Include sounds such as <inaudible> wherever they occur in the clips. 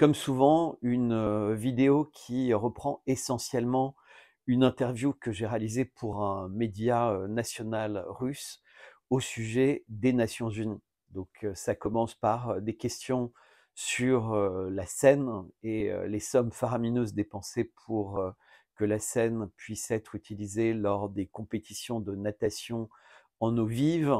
comme souvent, une vidéo qui reprend essentiellement une interview que j'ai réalisée pour un média national russe au sujet des Nations Unies. Donc ça commence par des questions sur la scène et les sommes faramineuses dépensées pour que la scène puisse être utilisée lors des compétitions de natation en eau vive.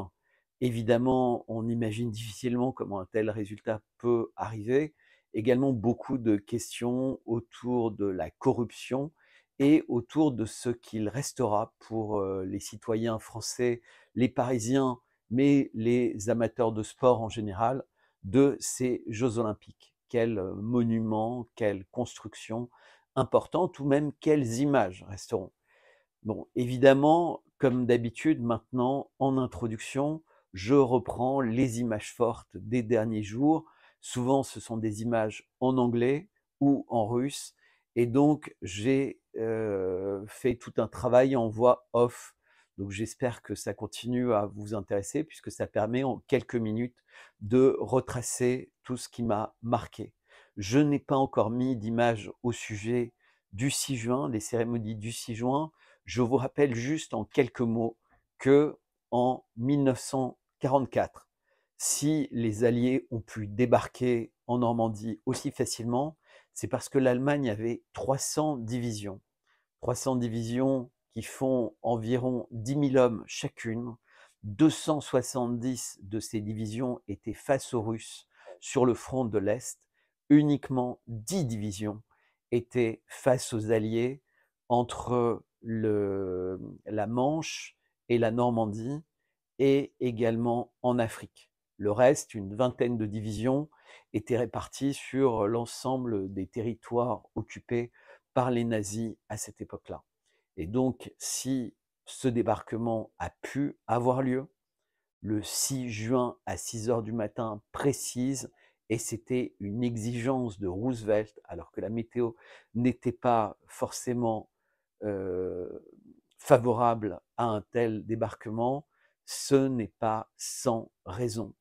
Évidemment, on imagine difficilement comment un tel résultat peut arriver également beaucoup de questions autour de la corruption et autour de ce qu'il restera pour euh, les citoyens français, les Parisiens, mais les amateurs de sport en général, de ces Jeux olympiques. Quels euh, monuments, quelles constructions importantes ou même quelles images resteront. Bon, évidemment, comme d'habitude, maintenant, en introduction, je reprends les images fortes des derniers jours, Souvent, ce sont des images en anglais ou en russe. Et donc, j'ai euh, fait tout un travail en voix off. Donc, j'espère que ça continue à vous intéresser puisque ça permet en quelques minutes de retracer tout ce qui m'a marqué. Je n'ai pas encore mis d'image au sujet du 6 juin, des cérémonies du 6 juin. Je vous rappelle juste en quelques mots que en 1944, si les Alliés ont pu débarquer en Normandie aussi facilement, c'est parce que l'Allemagne avait 300 divisions. 300 divisions qui font environ 10 000 hommes chacune. 270 de ces divisions étaient face aux Russes sur le front de l'Est. Uniquement 10 divisions étaient face aux Alliés entre la Manche et la Normandie et également en Afrique. Le reste, une vingtaine de divisions, étaient réparties sur l'ensemble des territoires occupés par les nazis à cette époque-là. Et donc, si ce débarquement a pu avoir lieu, le 6 juin à 6 heures du matin précise, et c'était une exigence de Roosevelt, alors que la météo n'était pas forcément euh, favorable à un tel débarquement, ce n'est pas sans raison.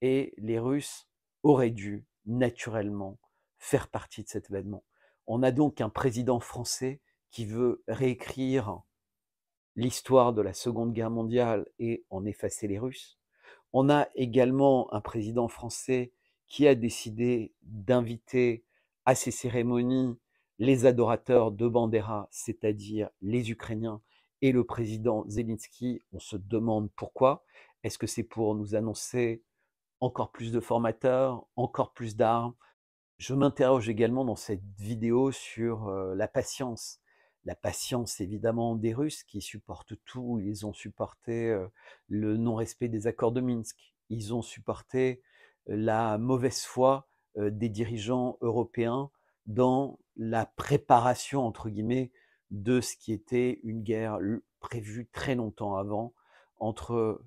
Et les Russes auraient dû naturellement faire partie de cet événement. On a donc un président français qui veut réécrire l'histoire de la Seconde Guerre mondiale et en effacer les Russes. On a également un président français qui a décidé d'inviter à ces cérémonies les adorateurs de Bandera, c'est-à-dire les Ukrainiens et le président Zelensky. On se demande pourquoi. Est-ce que c'est pour nous annoncer encore plus de formateurs, encore plus d'armes. Je m'interroge également dans cette vidéo sur la patience. La patience, évidemment, des Russes qui supportent tout. Ils ont supporté le non-respect des accords de Minsk. Ils ont supporté la mauvaise foi des dirigeants européens dans la préparation, entre guillemets, de ce qui était une guerre prévue très longtemps avant entre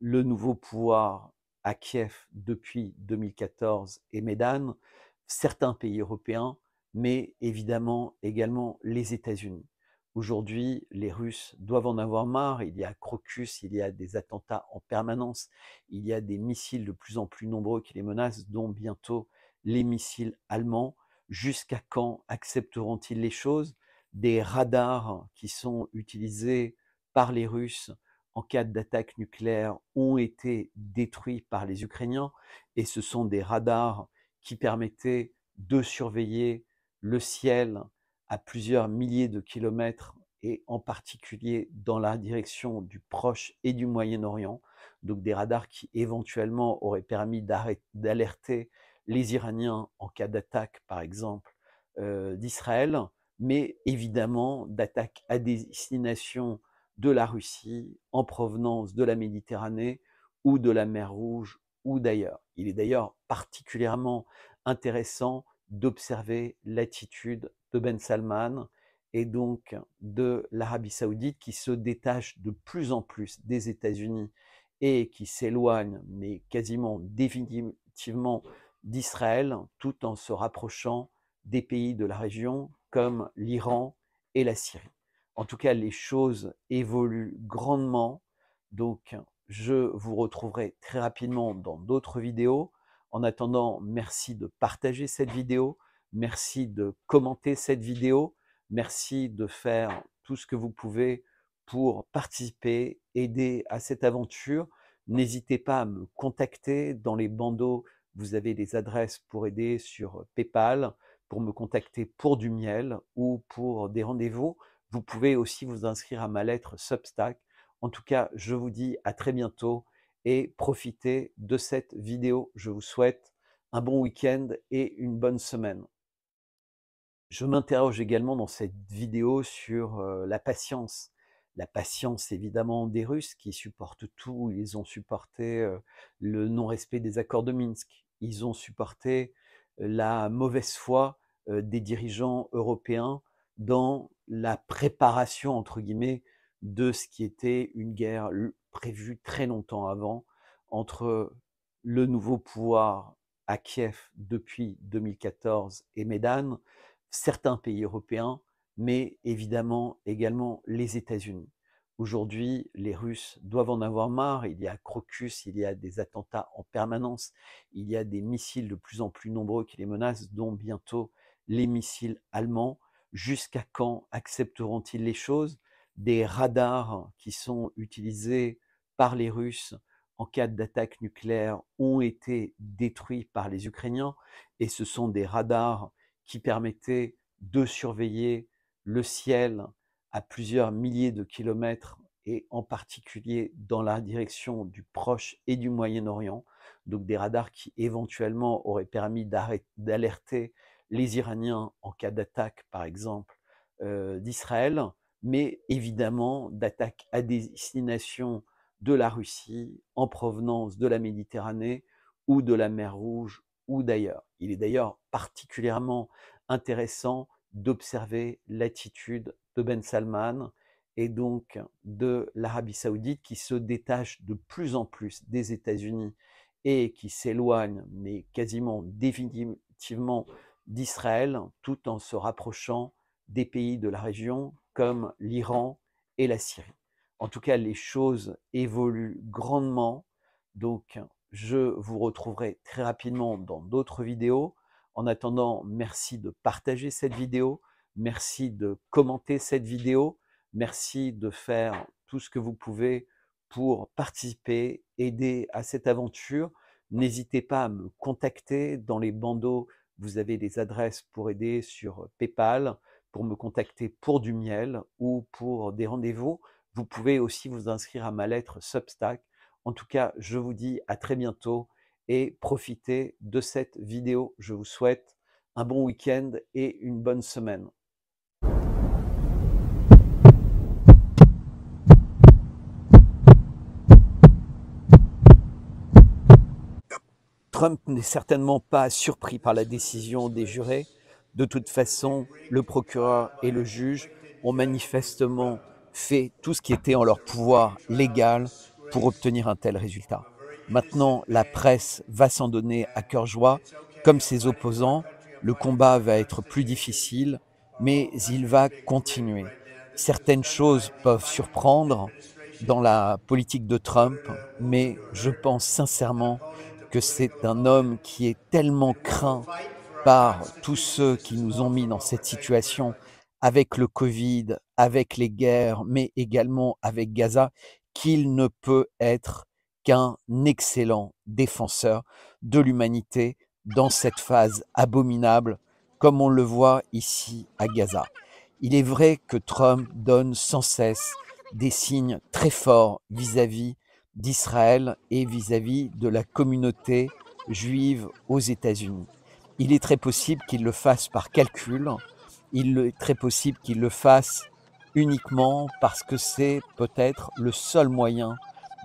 le nouveau pouvoir à Kiev depuis 2014 et Médane, certains pays européens, mais évidemment également les États-Unis. Aujourd'hui, les Russes doivent en avoir marre. Il y a Crocus, il y a des attentats en permanence, il y a des missiles de plus en plus nombreux qui les menacent, dont bientôt les missiles allemands. Jusqu'à quand accepteront-ils les choses Des radars qui sont utilisés par les Russes en cas d'attaque nucléaire ont été détruits par les Ukrainiens et ce sont des radars qui permettaient de surveiller le ciel à plusieurs milliers de kilomètres et en particulier dans la direction du Proche et du Moyen-Orient, donc des radars qui éventuellement auraient permis d'alerter les Iraniens en cas d'attaque par exemple euh, d'Israël, mais évidemment d'attaque à destination de la Russie en provenance de la Méditerranée ou de la mer Rouge ou d'ailleurs. Il est d'ailleurs particulièrement intéressant d'observer l'attitude de Ben Salman et donc de l'Arabie saoudite qui se détache de plus en plus des États-Unis et qui s'éloigne, mais quasiment définitivement, d'Israël, tout en se rapprochant des pays de la région comme l'Iran et la Syrie. En tout cas, les choses évoluent grandement. Donc, je vous retrouverai très rapidement dans d'autres vidéos. En attendant, merci de partager cette vidéo. Merci de commenter cette vidéo. Merci de faire tout ce que vous pouvez pour participer, aider à cette aventure. N'hésitez pas à me contacter dans les bandeaux. Vous avez des adresses pour aider sur PayPal, pour me contacter pour du miel ou pour des rendez-vous. Vous pouvez aussi vous inscrire à ma lettre Substack. En tout cas, je vous dis à très bientôt et profitez de cette vidéo. Je vous souhaite un bon week-end et une bonne semaine. Je m'interroge également dans cette vidéo sur euh, la patience. La patience évidemment des Russes qui supportent tout. Ils ont supporté euh, le non-respect des accords de Minsk. Ils ont supporté euh, la mauvaise foi des dirigeants européens dans la préparation, entre guillemets, de ce qui était une guerre prévue très longtemps avant entre le nouveau pouvoir à Kiev depuis 2014 et Médane, certains pays européens, mais évidemment également les États-Unis. Aujourd'hui, les Russes doivent en avoir marre. Il y a Crocus, il y a des attentats en permanence, il y a des missiles de plus en plus nombreux qui les menacent, dont bientôt les missiles allemands. Jusqu'à quand accepteront-ils les choses Des radars qui sont utilisés par les Russes en cas d'attaque nucléaire ont été détruits par les Ukrainiens et ce sont des radars qui permettaient de surveiller le ciel à plusieurs milliers de kilomètres et en particulier dans la direction du Proche et du Moyen-Orient, donc des radars qui éventuellement auraient permis d'alerter les Iraniens en cas d'attaque, par exemple, euh, d'Israël, mais évidemment d'attaque à destination de la Russie en provenance de la Méditerranée ou de la mer Rouge ou d'ailleurs. Il est d'ailleurs particulièrement intéressant d'observer l'attitude de Ben Salman et donc de l'Arabie saoudite qui se détache de plus en plus des États-Unis et qui s'éloigne, mais quasiment définitivement d'Israël tout en se rapprochant des pays de la région comme l'Iran et la Syrie. En tout cas, les choses évoluent grandement, donc je vous retrouverai très rapidement dans d'autres vidéos. En attendant, merci de partager cette vidéo, merci de commenter cette vidéo, merci de faire tout ce que vous pouvez pour participer, aider à cette aventure. N'hésitez pas à me contacter dans les bandeaux vous avez des adresses pour aider sur PayPal, pour me contacter pour du miel ou pour des rendez-vous. Vous pouvez aussi vous inscrire à ma lettre Substack. En tout cas, je vous dis à très bientôt et profitez de cette vidéo. Je vous souhaite un bon week-end et une bonne semaine. Trump n'est certainement pas surpris par la décision des jurés. De toute façon, le procureur et le juge ont manifestement fait tout ce qui était en leur pouvoir légal pour obtenir un tel résultat. Maintenant, la presse va s'en donner à cœur joie. Comme ses opposants, le combat va être plus difficile, mais il va continuer. Certaines choses peuvent surprendre dans la politique de Trump, mais je pense sincèrement que c'est un homme qui est tellement craint par tous ceux qui nous ont mis dans cette situation avec le Covid, avec les guerres, mais également avec Gaza, qu'il ne peut être qu'un excellent défenseur de l'humanité dans cette phase abominable, comme on le voit ici à Gaza. Il est vrai que Trump donne sans cesse des signes très forts vis-à-vis d'Israël et vis-à-vis de la communauté juive aux États-Unis. Il est très possible qu'il le fasse par calcul, il est très possible qu'il le fasse uniquement parce que c'est peut-être le seul moyen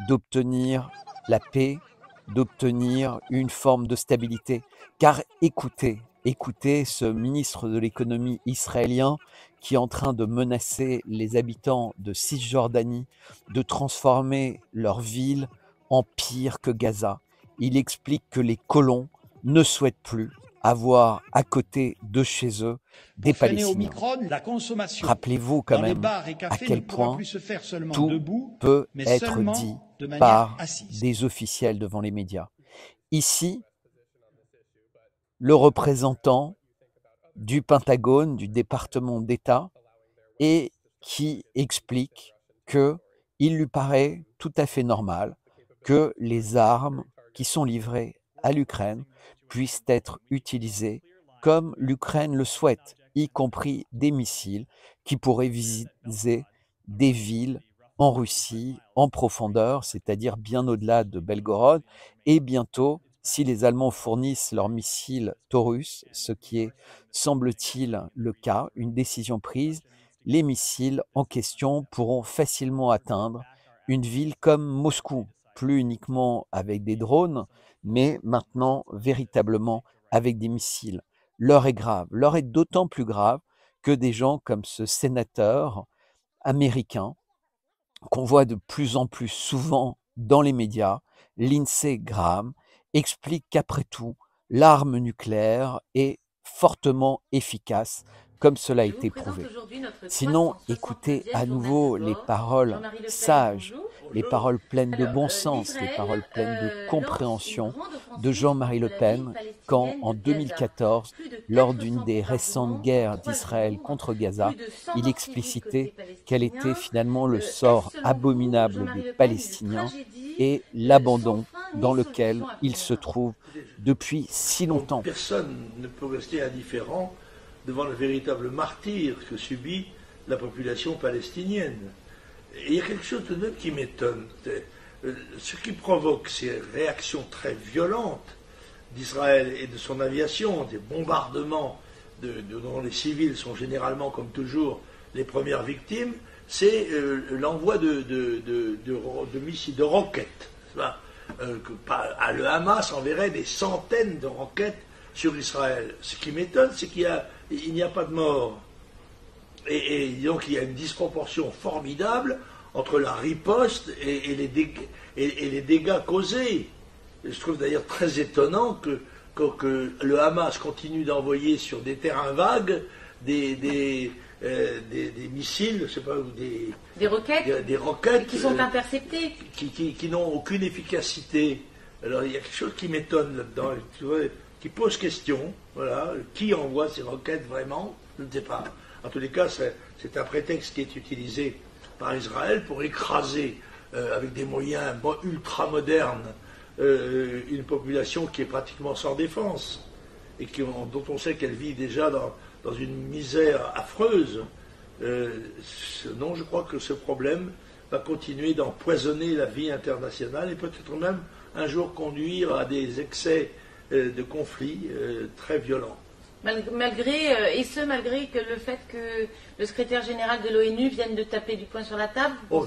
d'obtenir la paix, d'obtenir une forme de stabilité. Car écoutez, écoutez ce ministre de l'économie israélien qui est en train de menacer les habitants de Cisjordanie de transformer leur ville en pire que Gaza. Il explique que les colons ne souhaitent plus avoir à côté de chez eux des Palestiniens. Rappelez-vous quand même à quel point tout debout, peut être dit de par des officiels devant les médias. Ici, le représentant du Pentagone, du département d'État, et qui explique que il lui paraît tout à fait normal que les armes qui sont livrées à l'Ukraine puissent être utilisées comme l'Ukraine le souhaite, y compris des missiles qui pourraient visiter des villes en Russie en profondeur, c'est-à-dire bien au-delà de Belgorod, et bientôt si les Allemands fournissent leurs missiles Taurus, ce qui est, semble-t-il, le cas, une décision prise, les missiles en question pourront facilement atteindre une ville comme Moscou, plus uniquement avec des drones, mais maintenant véritablement avec des missiles. L'heure est grave, l'heure est d'autant plus grave que des gens comme ce sénateur américain, qu'on voit de plus en plus souvent dans les médias, l'INSEE Graham, explique qu'après tout, l'arme nucléaire est fortement efficace, comme cela a été prouvé. Sinon, écoutez à nouveau les paroles sages, les paroles pleines de bon euh, sens, les paroles pleines de euh, compréhension de Jean-Marie Le Pen quand, en 2014, lors d'une des récentes guerres d'Israël contre Gaza, il explicitait quel était finalement le sort abominable des Palestiniens et l'abandon dans lequel il se trouve depuis si longtemps. Personne ne peut rester indifférent devant le véritable martyr que subit la population palestinienne. il y a quelque chose de neuf qui m'étonne. Euh, ce qui provoque ces réactions très violentes d'Israël et de son aviation, des bombardements dont les civils sont généralement, comme toujours, les premières victimes, c'est euh, l'envoi de, missiles, de roquettes. Euh, à le Hamas enverrait des centaines de roquettes sur Israël. Ce qui m'étonne, c'est qu'il n'y a, pas de mort. Et, donc il y a une disproportion formidable entre la riposte et, les, dégâts causés. je trouve d'ailleurs très étonnant que, le Hamas continue d'envoyer sur des terrains vagues des euh, des, missiles, je sais pas, ou des, des roquettes, des, roquettes qui sont euh, interceptées, qui, qui, qui n'ont aucune efficacité. Alors il y a quelque chose qui m'étonne là-dedans, qui pose question. Voilà, qui envoie ces roquettes vraiment Je ne sais pas. En tous les cas, c'est un prétexte qui est utilisé par Israël pour écraser euh, avec des moyens ultra modernes une population qui est pratiquement sans défense et qui, dont on sait qu'elle vit déjà dans, dans une misère affreuse, euh, non, je crois que ce problème va continuer d'empoisonner la vie internationale et peut-être même un jour conduire à des excès euh, de conflits euh, très violents. Malgré, euh, et ce, malgré que le fait que le secrétaire général de l'ONU vienne de taper du poing sur la table. Oh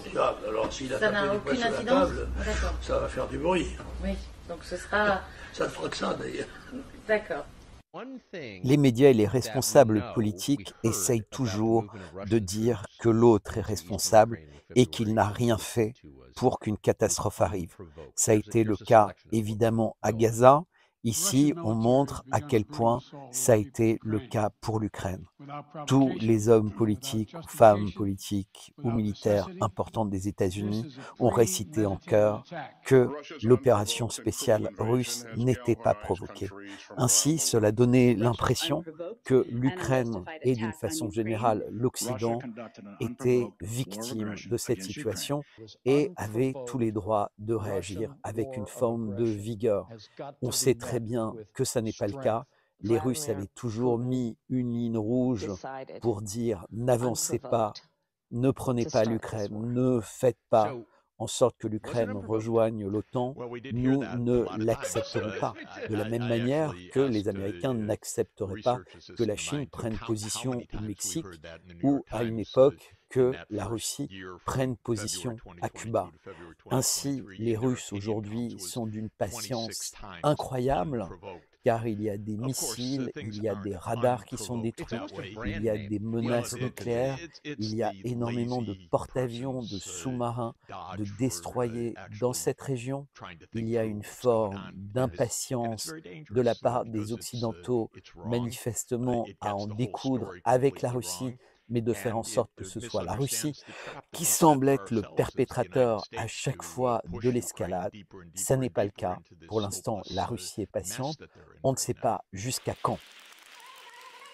alors s'il a ça tapé du poing sur la table, ça va faire du bruit. Oui, donc ce sera. Ça ne fera que ça d'ailleurs. D'accord. Les médias et les responsables politiques essayent toujours de dire que l'autre est responsable et qu'il n'a rien fait pour qu'une catastrophe arrive. Ça a été le cas évidemment à Gaza. Ici, on montre à quel point ça a été le cas pour l'Ukraine tous les hommes politiques, femmes politiques ou militaires importantes des États-Unis ont récité en chœur que l'opération spéciale russe n'était pas provoquée. Ainsi, cela donnait l'impression que l'Ukraine et d'une façon générale l'Occident étaient victimes de cette situation et avaient tous les droits de réagir avec une forme de vigueur. On sait très bien que ça n'est pas le cas les Russes avaient toujours mis une ligne rouge pour dire n'avancez pas, ne prenez pas l'Ukraine, ne faites pas en sorte que l'Ukraine rejoigne l'OTAN, nous ne l'accepterons pas. <laughs> De la même manière que les Américains n'accepteraient pas que la Chine prenne position au Mexique ou à une époque uh, que la Russie prenne position à Cuba. Ainsi, les Russes aujourd'hui sont d'une patience incroyable car il y a des missiles, il y a des radars qui sont détruits, il y a des menaces nucléaires, il y a énormément de porte-avions, de uh, sous-marins, de uh, destroyers dans cette région. Il y a une forme d'impatience de la part des uh, Occidentaux manifestement à en découdre avec la Russie mais de faire en sorte que ce soit la Russie qui semble être le perpétrateur à hein. chaque fois de l'escalade. Ça n'est pas le cas. Pour l'instant, la Russie est patiente. On ne sait pas jusqu'à quand.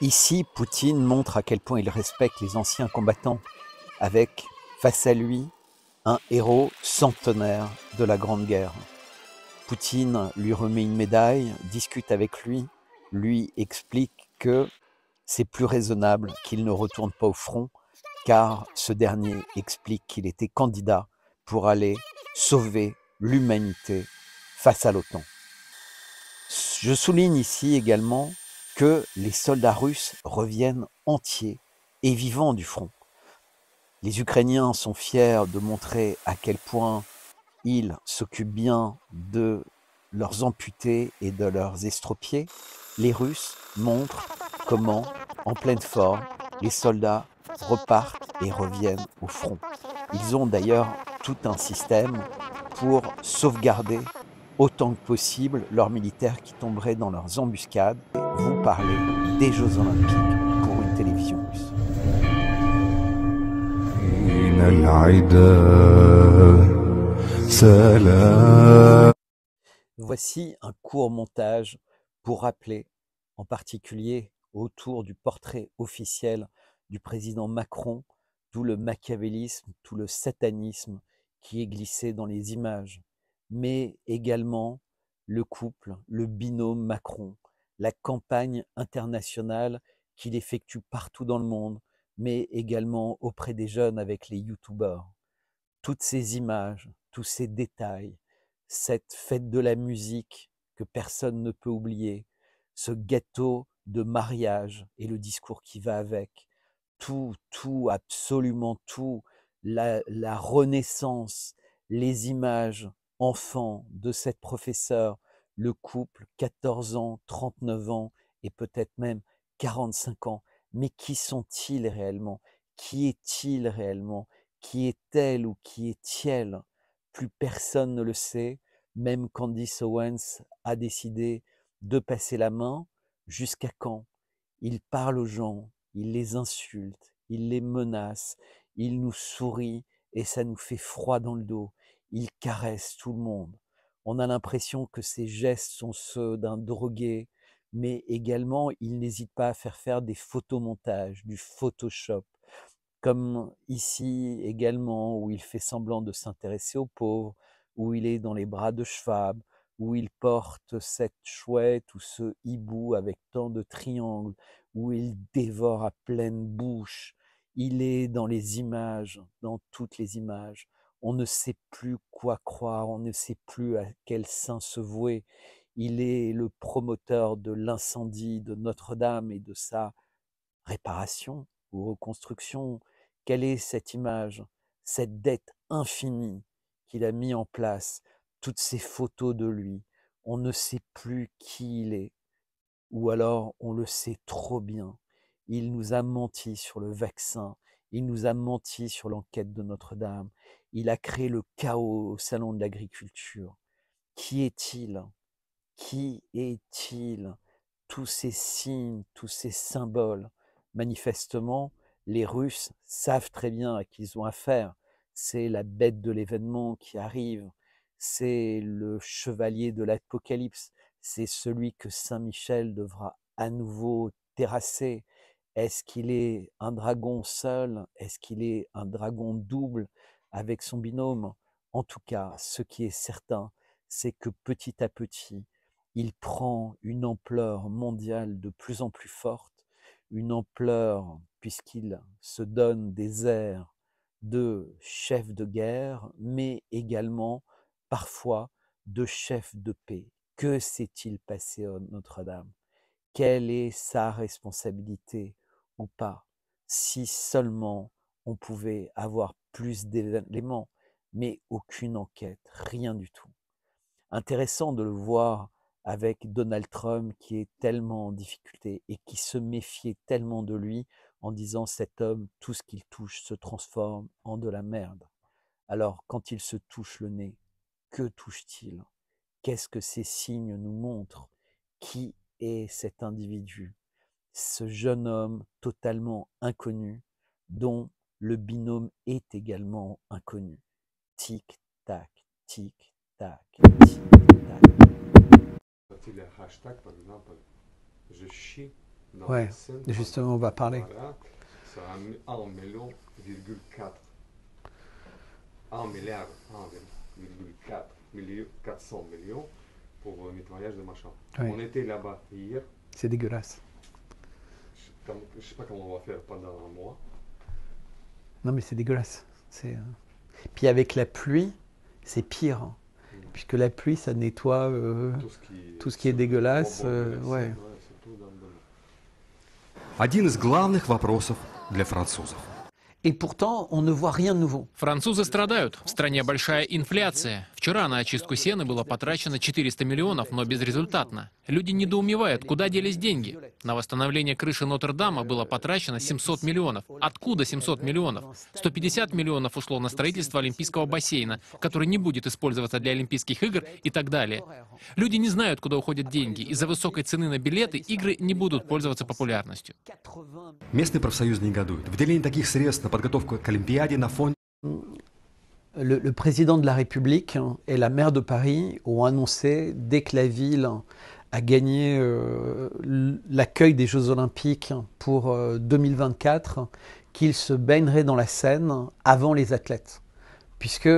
Ici, Poutine montre à quel point il respecte les anciens combattants, avec, face à lui, un héros centenaire de la Grande Guerre. Poutine lui remet une médaille, discute avec lui, lui explique que c'est plus raisonnable qu'il ne retourne pas au front, car ce dernier explique qu'il était candidat pour aller sauver l'humanité face à l'OTAN. Je souligne ici également que les soldats russes reviennent entiers et vivants du front. Les Ukrainiens sont fiers de montrer à quel point ils s'occupent bien de leurs amputés et de leurs estropiés. Les Russes montrent comment, en pleine forme, les soldats repartent et reviennent au front. Ils ont d'ailleurs tout un système pour sauvegarder autant que possible leurs militaires qui tomberaient dans leurs embuscades. Vous parlez des Jeux olympiques pour une télévision russe. Euh, Voici un court montage pour rappeler en particulier autour du portrait officiel du président Macron, tout le machiavélisme, tout le satanisme qui est glissé dans les images, mais également le couple, le binôme Macron, la campagne internationale qu'il effectue partout dans le monde, mais également auprès des jeunes avec les youtubeurs. Toutes ces images, tous ces détails, cette fête de la musique que personne ne peut oublier, ce gâteau de mariage et le discours qui va avec. Tout, tout, absolument tout, la, renaissance, les images enfants de cette professeure, le couple, 14 ans, 39 ans et peut-être même 45 ans. Mais qui sont-ils réellement Qui est-il réellement Qui est-elle ou qui est-elle Plus personne ne le sait. Même Candice Owens a décidé de passer la main Jusqu'à quand Il parle aux gens, il les insulte, il les menace, il nous sourit et ça nous fait froid dans le dos. Il caresse tout le monde. On a l'impression que ses gestes sont ceux d'un drogué, mais également il n'hésite pas à faire faire des photomontages, du Photoshop, comme ici également où il fait semblant de s'intéresser aux pauvres, où il est dans les bras de Schwab, où il porte cette chouette ou ce hibou avec tant de triangles, où il dévore à pleine bouche. Il est dans les images, dans toutes les images. On ne sait plus quoi croire, on ne sait plus à quel saint se vouer. Il est le promoteur de l'incendie de Notre-Dame et de sa réparation ou reconstruction. Quelle est cette image, cette dette infinie qu'il a mis en place toutes ces photos de lui. On ne sait plus qui il est, ou alors on le sait trop bien. Il nous a menti sur le vaccin, il nous a menti sur l'enquête de Notre-Dame, il a créé le chaos au salon de l'agriculture. Qui est-il Qui est-il Tous ces signes, tous ces symboles, manifestement, les Russes savent très bien à qui ils ont affaire. C'est la bête de l'événement qui arrive c'est le chevalier de l'Apocalypse, c'est celui que Saint Michel devra à nouveau terrasser. Est-ce qu'il est un dragon seul Est-ce qu'il est un dragon double avec son binôme En tout cas, ce qui est certain, c'est que petit à petit, il prend une ampleur mondiale de plus en plus forte, une ampleur puisqu'il se donne des airs de chef de guerre, mais également parfois de chef de paix. Que s'est-il passé à Notre-Dame Quelle est sa responsabilité ou pas Si seulement on pouvait avoir plus d'éléments, mais aucune enquête, rien du tout. Intéressant de le voir avec Donald Trump qui est tellement en difficulté et qui se méfiait tellement de lui en disant cet homme, tout ce qu'il touche se transforme en de la merde. Alors quand il se touche le nez, que touche-t-il Qu'est-ce que ces signes nous montrent Qui est cet individu Ce jeune homme totalement inconnu dont le binôme est également inconnu. Tic, tac, tic, tac, tic, tac. je chie ouais, justement, on va parler. 400 millions pour le euh, nettoyage de machin. On était là-bas hier. C'est dégueulasse. Je ne sais pas comment on va faire pendant un mois. Non, mais c'est dégueulasse. C'est... Euh, puis avec la pluie, c'est pire. Hein. Mmh. Puisque la pluie, ça nettoie euh, tout ce qui, tout ce qui est dégueulasse. Euh, ouais. Один из главных вопросов для французов. Французы страдают. В стране большая инфляция. Вчера на очистку сена было потрачено 400 миллионов, но безрезультатно. Люди недоумевают, куда делись деньги. На восстановление крыши Нотр-Дама было потрачено 700 миллионов. Откуда 700 миллионов? 150 миллионов ушло на строительство Олимпийского бассейна, который не будет использоваться для Олимпийских игр и так далее. Люди не знают, куда уходят деньги. Из-за высокой цены на билеты игры не будут пользоваться популярностью. Местный профсоюз негодует. Выделение таких средств на подготовку к Олимпиаде на фоне le, président de la République et la maire de Paris ont annoncé, dès que la ville a gagné euh, l'accueil des Jeux Olympiques pour 2024, euh, qu'ils se baigneraient dans la Seine avant les athlètes. Puisque,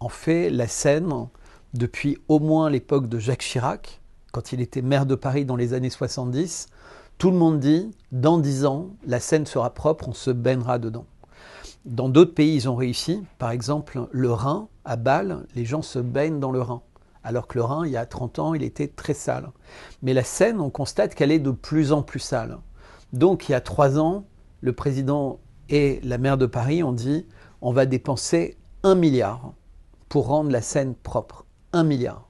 en fait, la Seine, depuis au moins l'époque de Jacques Chirac, quand il était maire de Paris dans les années 70, tout le monde dit, dans dix ans, la Seine sera propre, on se baignera dedans. Dans d'autres pays, ils ont réussi. Par exemple, le Rhin, à Bâle, les gens se baignent dans le Rhin. Alors que le Rhin, il y a 30 ans, il était très sale. Mais la Seine, on constate qu'elle est de plus en plus sale. Donc, il y a trois ans, le président et la maire de Paris ont dit on va dépenser un milliard pour rendre la Seine propre. Un milliard.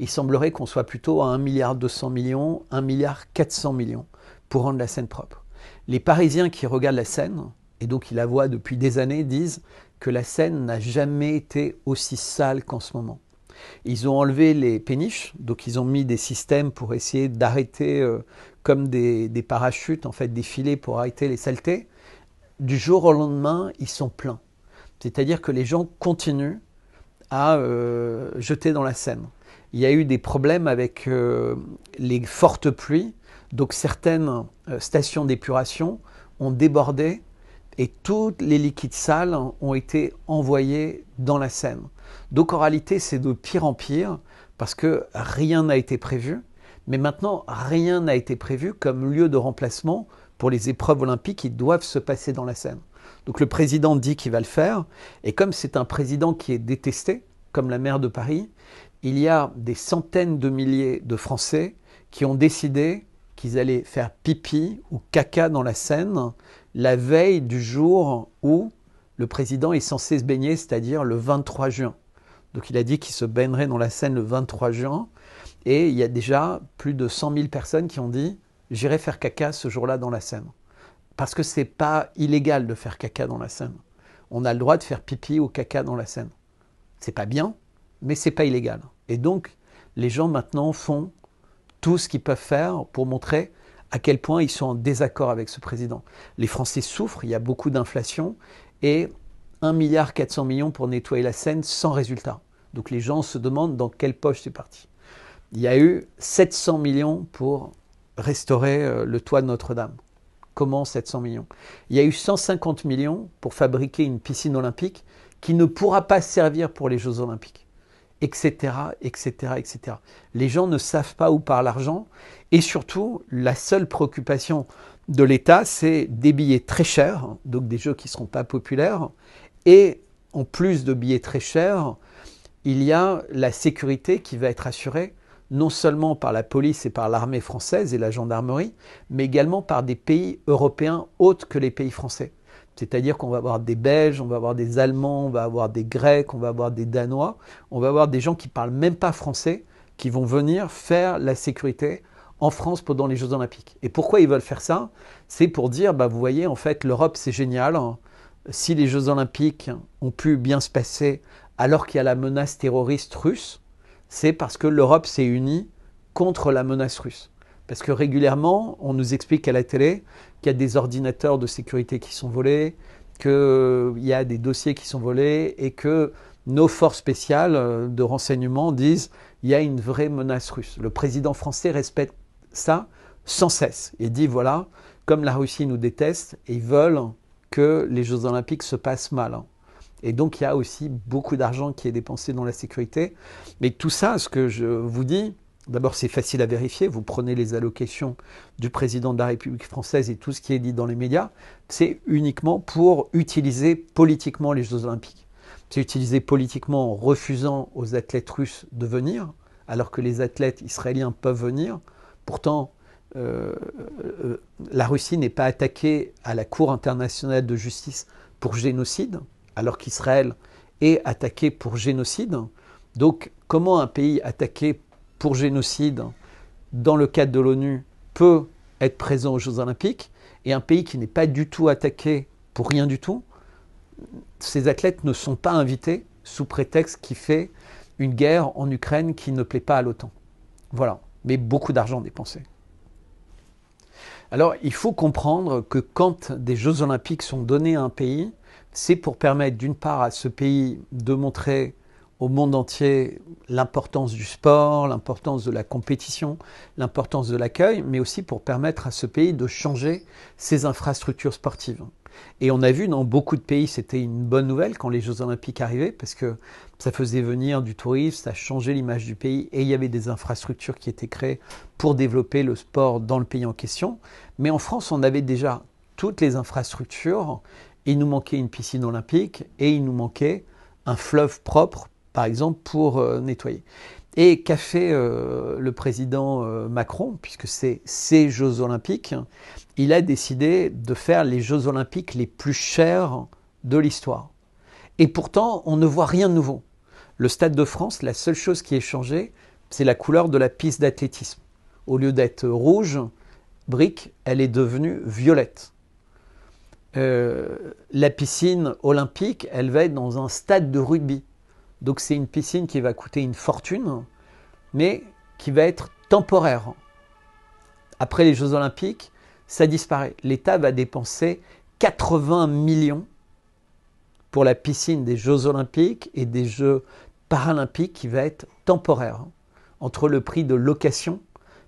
Il semblerait qu'on soit plutôt à 1 milliard 200 millions, 1 milliard 400 millions pour rendre la Seine propre. Les Parisiens qui regardent la Seine et donc ils la voient depuis des années, disent que la Seine n'a jamais été aussi sale qu'en ce moment. Ils ont enlevé les péniches, donc ils ont mis des systèmes pour essayer d'arrêter, euh, comme des, parachutes, en fait, des filets pour arrêter les saletés. Du jour au lendemain, ils sont pleins. C'est-à-dire que les gens continuent à euh, jeter dans la Seine. Il y a eu des problèmes avec euh, les fortes pluies, donc certaines stations d'épuration ont débordé et tous les liquides sales ont été envoyés dans la Seine. Donc en réalité, c'est de pire en pire parce que rien n'a été prévu. Mais maintenant, rien n'a été prévu comme lieu de remplacement pour les épreuves olympiques qui doivent se passer dans la Seine. Donc le président dit qu'il va le faire. Et comme c'est un président qui est détesté, comme la maire de Paris, il y a des centaines de milliers de Français qui ont décidé qu'ils allaient faire pipi ou caca dans la Seine la veille du jour où le président est censé se baigner, c'est-à-dire le 23 juin. Donc il a dit qu'il se baignerait dans la Seine le 23 juin. Et il y a déjà plus de 100 000 personnes qui ont dit j'irai faire caca ce jour-là dans la Seine. Parce que c'est pas illégal de faire caca dans la Seine. On a le droit de faire pipi ou caca dans la Seine. C'est pas bien, mais c'est pas illégal. Et donc, les gens maintenant font tout ce qu'ils peuvent faire pour montrer à quel point ils sont en désaccord avec ce président. Les Français souffrent, il y a beaucoup d'inflation et 1,4 milliard millions pour nettoyer la Seine sans résultat. Donc les gens se demandent dans quelle poche c'est parti. Il y a eu 700 millions pour restaurer euh, le toit de Notre-Dame. Comment 700 millions Il y a eu 150 millions pour fabriquer une piscine olympique qui ne pourra pas servir pour les Jeux olympiques etc., etc., etc. Les gens ne savent pas où part l'argent. Et surtout, la seule préoccupation de l'État, c'est des billets très chers, donc des jeux qui ne seront pas populaires. Et en plus de billets très chers, il y a la sécurité qui va être assurée non seulement par la police et par l'armée française et la gendarmerie, mais également par des pays européens autres que les pays français. C'est-à-dire qu'on va avoir des Belges, on va avoir des Allemands, on va avoir des Grecs, on va avoir des Danois, on va avoir des gens qui parlent même pas français, qui vont venir faire la sécurité en France pendant les Jeux Olympiques. Et pourquoi ils veulent faire ça C'est pour dire, bah, vous voyez, en fait, l'Europe, c'est génial. Hein. Si les Jeux Olympiques ont pu bien se passer alors qu'il y a la menace terroriste russe, c'est parce que l'Europe s'est unie contre la menace russe. Parce que régulièrement, on nous explique à la télé, qu'il y a des ordinateurs de sécurité qui sont volés, qu'il euh, y a des dossiers qui sont volés et que nos forces spéciales euh, de renseignement disent qu'il y a une vraie menace russe. Le président français respecte ça sans cesse et dit voilà, comme la Russie nous déteste, ils veulent que les Jeux olympiques se passent mal. Hein. Et donc il y a aussi beaucoup d'argent qui est dépensé dans la sécurité. Mais tout ça, ce que je vous dis, D'abord, c'est facile à vérifier. Vous prenez les allocations du président de la République française et tout ce qui est dit dans les médias. C'est uniquement pour utiliser politiquement les Jeux olympiques. C'est utilisé politiquement en refusant aux athlètes russes de venir, alors que les athlètes israéliens peuvent venir. Pourtant, euh, euh, la Russie n'est pas attaquée à la Cour internationale de justice pour génocide, alors qu'Israël est attaqué pour génocide. Donc, comment un pays attaqué pour génocide dans le cadre de l'ONU peut être présent aux Jeux Olympiques, et un pays qui n'est pas du tout attaqué pour rien du tout, ces athlètes ne sont pas invités sous prétexte qu'il fait une guerre en Ukraine qui ne plaît pas à l'OTAN. Voilà, mais beaucoup d'argent dépensé. Alors il faut comprendre que quand des Jeux olympiques sont donnés à un pays, c'est pour permettre d'une part à ce pays de montrer au monde entier l'importance du sport, l'importance de la compétition, l'importance de l'accueil, mais aussi pour permettre à ce pays de changer ses infrastructures sportives. Et on a vu dans beaucoup de pays, c'était une bonne nouvelle quand les Jeux Olympiques arrivaient, parce que ça faisait venir du tourisme, ça changeait l'image du pays, et il y avait des infrastructures qui étaient créées pour développer le sport dans le pays en question. Mais en France, on avait déjà toutes les infrastructures, il nous manquait une piscine olympique, et il nous manquait un fleuve propre par exemple, pour euh, nettoyer. Et qu'a fait euh, le président euh, Macron, puisque c'est ces Jeux olympiques, il a décidé de faire les Jeux olympiques les plus chers de l'histoire. Et pourtant, on ne voit rien de nouveau. Le Stade de France, la seule chose qui est changée, c'est la couleur de la piste d'athlétisme. Au lieu d'être rouge, brique, elle est devenue violette. la piscine olympique, elle va être dans un stade de rugby. Donc c'est une piscine qui va coûter une fortune, mais qui va être temporaire. Après les Jeux olympiques, ça disparaît. L'État va dépenser 80 millions pour la piscine des Jeux olympiques et des Jeux paralympiques qui va être temporaire. Entre le prix de location,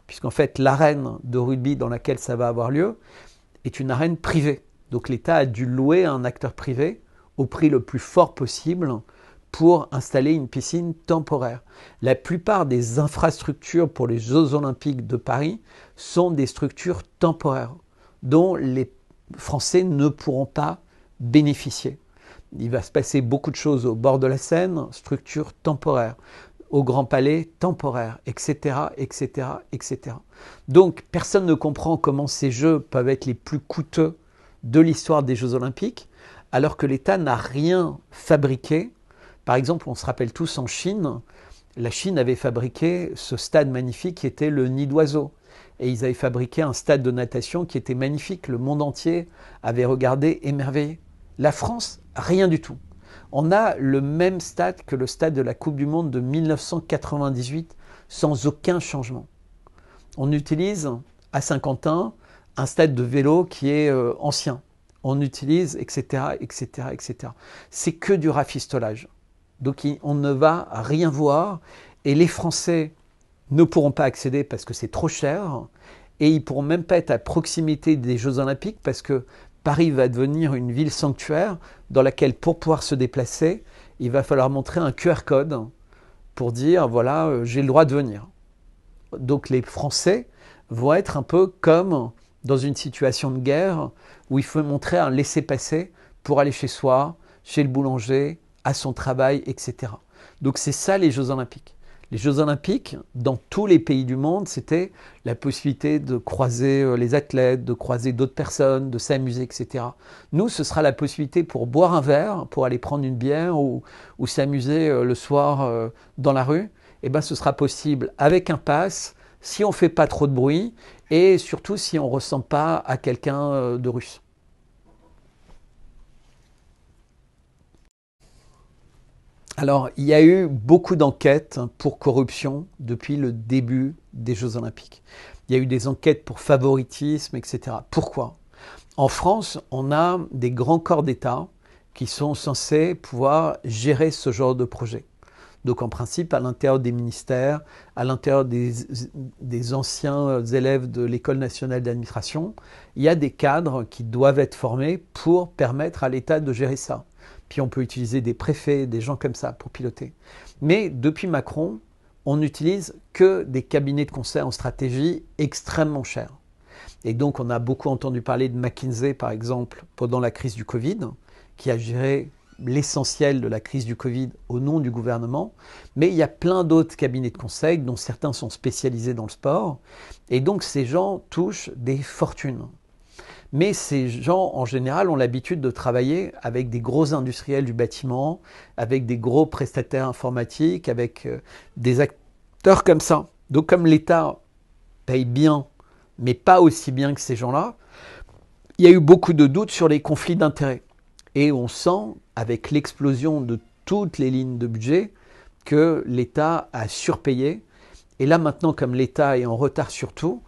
puisqu'en fait l'arène de rugby dans laquelle ça va avoir lieu est une arène privée. Donc l'État a dû louer un acteur privé au prix le plus fort possible pour installer une piscine temporaire. La plupart des infrastructures pour les Jeux olympiques de Paris sont des structures temporaires dont les Français ne pourront pas bénéficier. Il va se passer beaucoup de choses au bord de la Seine, structures temporaires, au Grand Palais temporaires, etc., etc., etc. Donc personne ne comprend comment ces jeux peuvent être les plus coûteux de l'histoire des Jeux olympiques, alors que l'État n'a rien fabriqué par exemple, on se rappelle tous en Chine, la Chine avait fabriqué ce stade magnifique qui était le nid d'oiseau. Et ils avaient fabriqué un stade de natation qui était magnifique. Le monde entier avait regardé émerveillé. La France, rien du tout. On a le même stade que le stade de la Coupe du Monde de 1998, sans aucun changement. On utilise à Saint-Quentin un stade de vélo qui est euh, ancien. On utilise, etc., etc., etc. C'est que du rafistolage. Donc on ne va rien voir et les Français ne pourront pas accéder parce que c'est trop cher et ils pourront même pas être à proximité des Jeux Olympiques parce que Paris va devenir une ville sanctuaire dans laquelle pour pouvoir se déplacer, il va falloir montrer un QR code pour dire voilà, euh, j'ai le droit de venir. Donc les Français vont être un peu comme dans une situation de guerre où il faut montrer un laissez-passer pour aller chez soi, chez le boulanger, à son travail, etc. Donc c'est ça les Jeux olympiques. Les Jeux olympiques, dans tous les pays du monde, c'était la possibilité de croiser euh, les athlètes, de croiser d'autres personnes, de s'amuser, etc. Nous, ce sera la possibilité pour boire un verre, pour aller prendre une bière ou, s'amuser euh, le soir euh, dans la rue. Eh ben, ce sera possible avec un pass, si on ne fait pas trop de bruit et surtout si on ne ressemble pas à quelqu'un de russe. Alors, il y a eu beaucoup d'enquêtes pour corruption depuis le début des Jeux Olympiques. Il y a eu des enquêtes pour favoritisme, etc. Pourquoi En France, on a des grands corps d'État qui sont censés pouvoir gérer ce genre de projet. Donc en principe, à l'intérieur des ministères, à l'intérieur des, anciens élèves de l'École nationale d'administration, il y a des cadres qui doivent être formés pour permettre à l'État de gérer ça puis on peut utiliser des préfets, des gens comme ça pour piloter. Mais depuis Macron, on n'utilise que des cabinets de conseil en stratégie extrêmement chers. Et donc on a beaucoup entendu parler de McKinsey, par exemple, pendant la crise du Covid, qui a géré l'essentiel de la crise du Covid au nom du gouvernement, mais il y a plein d'autres cabinets de conseil dont certains sont spécialisés dans le sport, et donc ces gens touchent des fortunes. Mais ces gens, en général, ont l'habitude de travailler avec des gros industriels du bâtiment, avec des gros prestataires informatiques, avec euh, des acteurs comme ça. Donc comme l'État paye bien, mais pas aussi bien que ces gens-là, il y a eu beaucoup de doutes sur les conflits d'intérêts. Et on sent, avec l'explosion de toutes les lignes de budget, que l'État a surpayé. Et là maintenant, comme l'État est en retard surtout,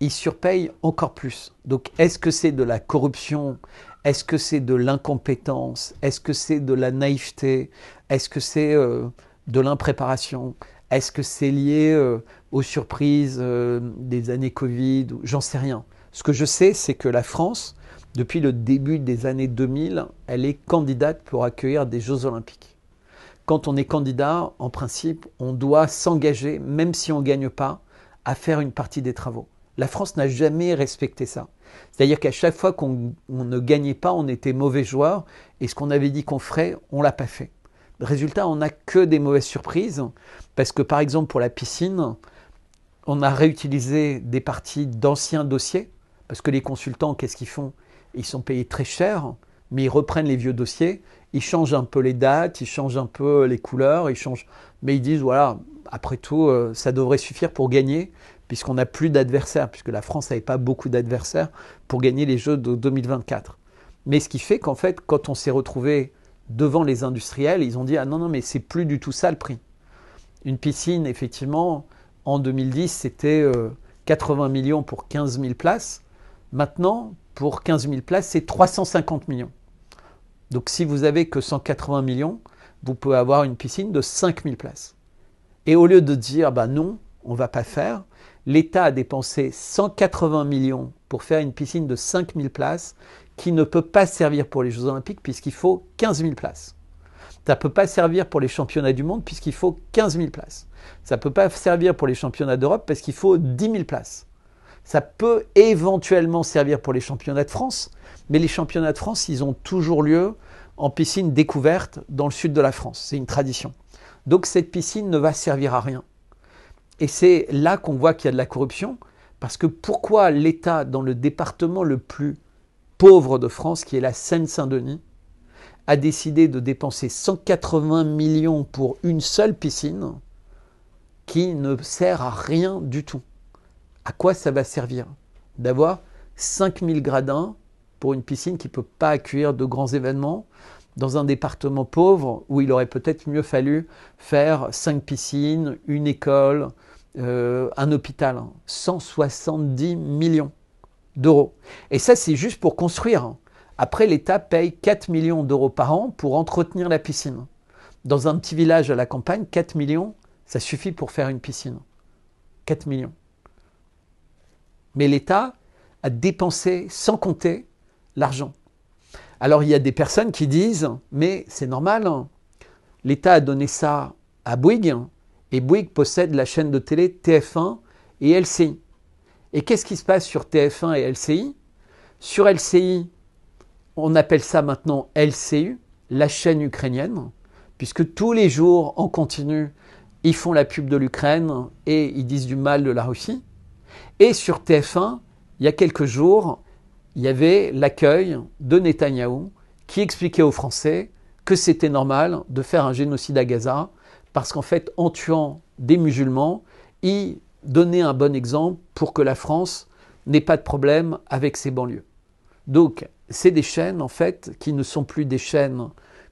ils surpayent encore plus. Donc est-ce que c'est de la corruption Est-ce que c'est de l'incompétence Est-ce que c'est de la naïveté Est-ce que c'est euh, de l'impréparation Est-ce que c'est lié euh, aux surprises euh, des années Covid J'en sais rien. Ce que je sais, c'est que la France, depuis le début des années 2000, elle est candidate pour accueillir des Jeux olympiques. Quand on est candidat, en principe, on doit s'engager, même si on ne gagne pas, à faire une partie des travaux. La France n'a jamais respecté ça. C'est-à-dire qu'à chaque fois qu'on ne gagnait pas, on était mauvais joueur, et ce qu'on avait dit qu'on ferait, on l'a pas fait. Résultat, on n'a que des mauvaises surprises, parce que par exemple pour la piscine, on a réutilisé des parties d'anciens dossiers, parce que les consultants, qu'est-ce qu'ils font Ils sont payés très cher, mais ils reprennent les vieux dossiers, ils changent un peu les dates, ils changent un peu les couleurs, ils changent, mais ils disent voilà, après tout, euh, ça devrait suffire pour gagner puisqu'on n'a plus d'adversaires, puisque la France n'avait pas beaucoup d'adversaires pour gagner les Jeux de 2024. Mais ce qui fait qu'en fait, quand on s'est retrouvé devant les industriels, ils ont dit Ah non, non, mais c'est plus du tout ça le prix. Une piscine, effectivement, en 2010, c'était 80 euh, millions pour 15 000 places. Maintenant, pour 15 000 places, c'est 350 millions. Donc si vous avez que 180 millions, vous pouvez avoir une piscine de 5 000 places. Et au lieu de dire Bah non, on ne va pas faire, l'État a dépensé 180 millions pour faire une piscine de 5000 places qui ne peut pas servir pour les Jeux Olympiques puisqu'il faut 15 000 places. Ça ne peut pas servir pour les championnats du monde puisqu'il faut 15 000 places. Ça ne peut pas servir pour les championnats d'Europe parce qu'il faut 10 000 places. Ça peut éventuellement servir pour les championnats de France, mais les championnats de France, ils ont toujours lieu en piscine découverte dans le sud de la France. C'est une tradition. Donc cette piscine ne va servir à rien. Et c'est là qu'on voit qu'il y a de la corruption, parce que pourquoi l'État, dans le département le plus pauvre de France, qui est la Seine-Saint-Denis, a décidé de dépenser 180 millions pour une seule piscine qui ne sert à rien du tout À quoi ça va servir D'avoir 5000 gradins pour une piscine qui ne peut pas accueillir de grands événements, dans un département pauvre où il aurait peut-être mieux fallu faire cinq piscines, une école, euh, un hôpital, 170 hein, millions d'euros. Et ça, c'est juste pour construire. Hein. Après, l'État paye 4 millions d'euros par an pour entretenir la piscine. Dans un petit village à la campagne, 4 millions, ça suffit pour faire une piscine. 4 millions. Mais l'État a dépensé sans compter l'argent. Alors il y a des personnes qui disent, mais c'est normal, hein. l'État a donné ça à Bouygues, et Bouygues possède la chaîne de télé TF1 et LCI. Et qu'est-ce qui se passe sur TF1 et LCI Sur LCI, on appelle ça maintenant LCU, la chaîne ukrainienne, puisque tous les jours, en continu, ils font la pub de l'Ukraine et ils disent du mal de la Russie. Et sur TF1, il y a quelques jours, il y avait l'accueil de Netanyahou qui expliquait aux Français que c'était normal de faire un génocide à Gaza parce qu'en fait, en tuant des musulmans, ils donnaient un bon exemple pour que la France n'ait pas de problème avec ses banlieues. Donc, c'est des chaînes, en fait, qui ne sont plus des chaînes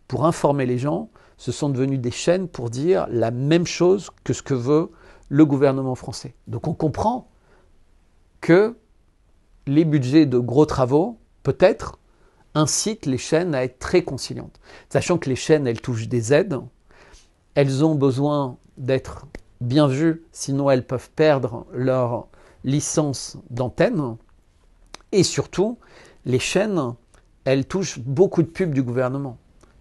pour informer les gens, ce sont devenues des chaînes pour dire la même chose que ce que veut le gouvernement français. Donc, on comprend que les budgets de gros travaux, peut-être, incitent les chaînes à être très conciliantes. Sachant que les chaînes, elles touchent des aides, elles ont besoin d'être bien vues, sinon elles peuvent perdre leur licence d'antenne. Et surtout, les chaînes, elles touchent beaucoup de pubs du gouvernement,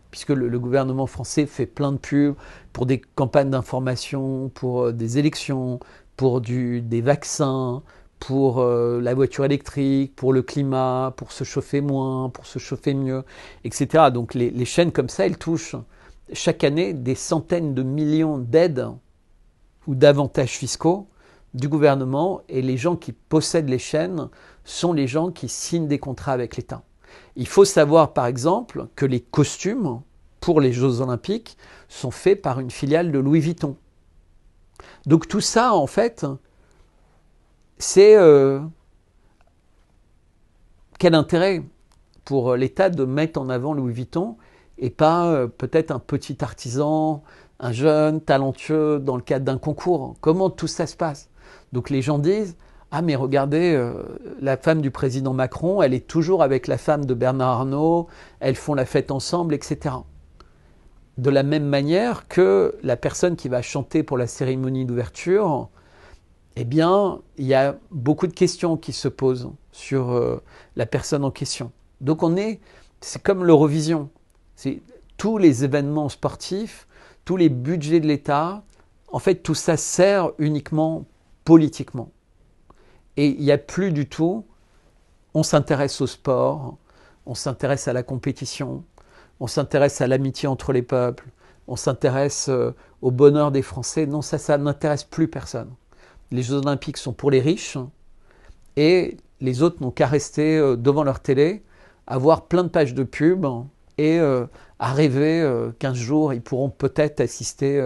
puisque le, gouvernement français fait plein de pubs pour des campagnes d'information, pour euh, des élections, pour du, des vaccins, pour euh, la voiture électrique, pour le climat, pour se chauffer moins, pour se chauffer mieux, etc. Donc les chaînes comme ça, elles touchent chaque année des centaines de millions d'aides ou d'avantages fiscaux du gouvernement et les gens qui possèdent les chaînes sont les gens qui signent des contrats avec l'État. Il faut savoir par exemple que les costumes pour les Jeux olympiques sont faits par une filiale de Louis Vuitton. Donc tout ça en fait, c'est euh, quel intérêt pour l'État de mettre en avant Louis Vuitton et pas euh, peut-être un petit artisan, un jeune talentueux dans le cadre d'un concours. Comment tout ça se passe Donc les gens disent Ah, mais regardez, euh, la femme du président Macron, elle est toujours avec la femme de Bernard Arnault, elles font la fête ensemble, etc. De la même manière que la personne qui va chanter pour la cérémonie d'ouverture, eh bien, il y a beaucoup de questions qui se posent sur euh, la personne en question. Donc on est, c'est comme l'Eurovision tous les événements sportifs, tous les budgets de l'État, en fait, tout ça sert uniquement politiquement. Et il n'y a plus du tout, on s'intéresse au sport, on s'intéresse à la compétition, on s'intéresse à l'amitié entre les peuples, on s'intéresse euh, au bonheur des Français. Non, ça, ça n'intéresse plus personne. Les Jeux olympiques sont pour les riches et les autres n'ont qu'à rester euh, devant leur télé, avoir plein de pages de pub et arriver rêver qu'un jour ils pourront peut-être assister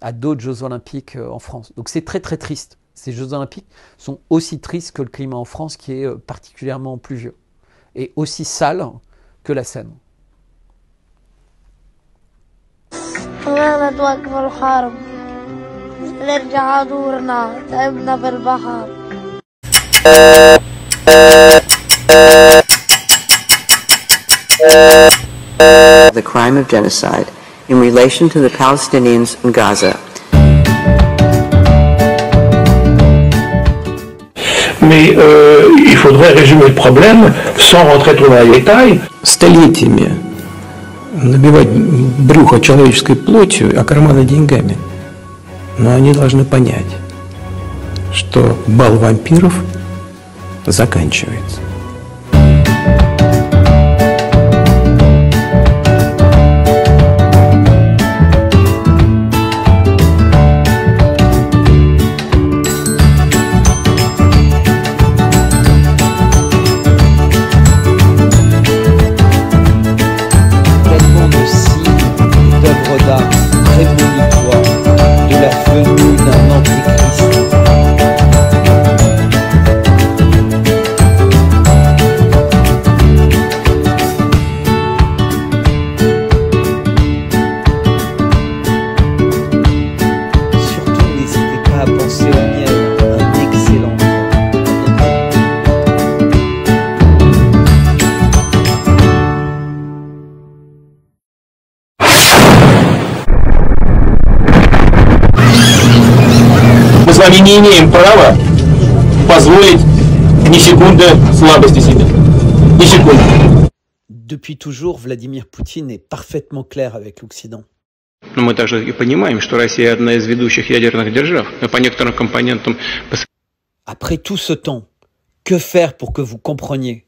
à d'autres Jeux Olympiques en France. Donc c'est très très triste. Ces Jeux Olympiques sont aussi tristes que le climat en France qui est particulièrement pluvieux et aussi sale que la Seine. The crime of genocide in relation to the Palestinians in Gaza. Mais euh, il faudrait résumer le problème sans rentrer trop dans les détails. Столетиями набивать брюхо человеческой плотью, а карманы деньгами. Но они должны понять, что бал вампиров заканчивается. Depuis toujours, Vladimir Poutine est parfaitement clair avec l'Occident. Après tout ce temps, que faire pour que vous compreniez